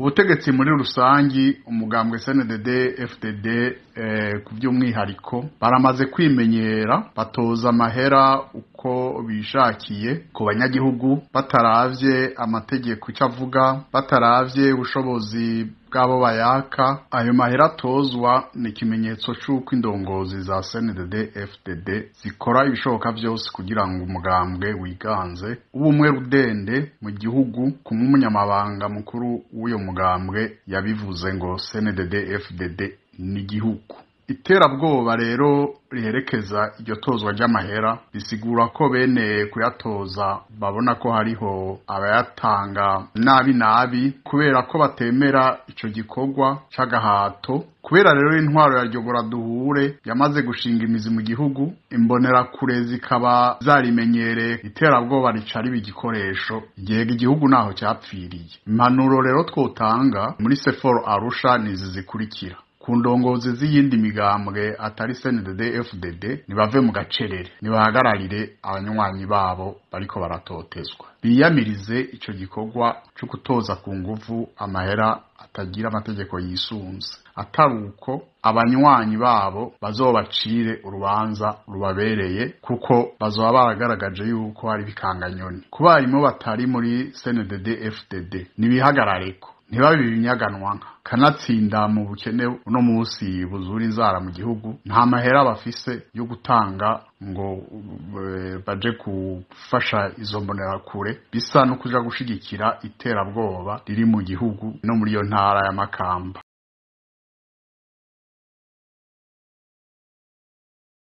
ubutegetsi muri rusange umugambwe sndd fdd eh, ku by'umwihariko baramaze kwimenyera batoza amahera uko bishakiye ku banyagihugu bataravye amategeko icyo avuga bataravye ubushobozi bw'abo bayaka ayo mahera atozwa ni ikimenyetso cy'uko indongozi za sndd fdd zikora ibishoboka byose kugira ngo umugambwe wiganze w'ubumwe rudende mu gihugu kumwe umunyamabanga mukuru w'uyo mugambwe yabivuze ngo sndd fdd n'igihugu iterabwoba rero riherekeza iryo tozwa ry'amahera risigura ko bene kuyatoza babona ko hariho abayatanga nabi nabi kubera ko batemera icyo gikorwa c'agahato kubera rero intwaro ya ryogora duhure yamaze gushinga imizi mu gihugu imbonerakure zikaba zarimenyere iterabwoba rica riba igikoresho yega igihugu naho cyapfiriye impanuro rero twotanga muri seforo arusha nizi zikurikira ku ndongozi z'iyindi migambwe atari CNDD FDD nibave mu gacerere nibahagararire abanywanyi babo bariko baratotezwa biyamirize icyo gikorwa cyo gutoza ku nguvu amahera atagira amategeko yisunze atari uko abanywanyi babo bazobacire urubanza rubabereye kuko bazoba baragaragaje yuko hari bikanganyoni kuba barimu batari muri CNDD FDD nibihagarareko ntibabe ibinyaganwanka kanatsinda mu bukene uno munsi buzura inzara mu gihugu nta mahera bafise yo gutanga ngo eh, baje gufasha izo mbonerakure bisa no kuja gushigikira iterabwoba riri mu gihugu no muri iyo ntara ya Makamba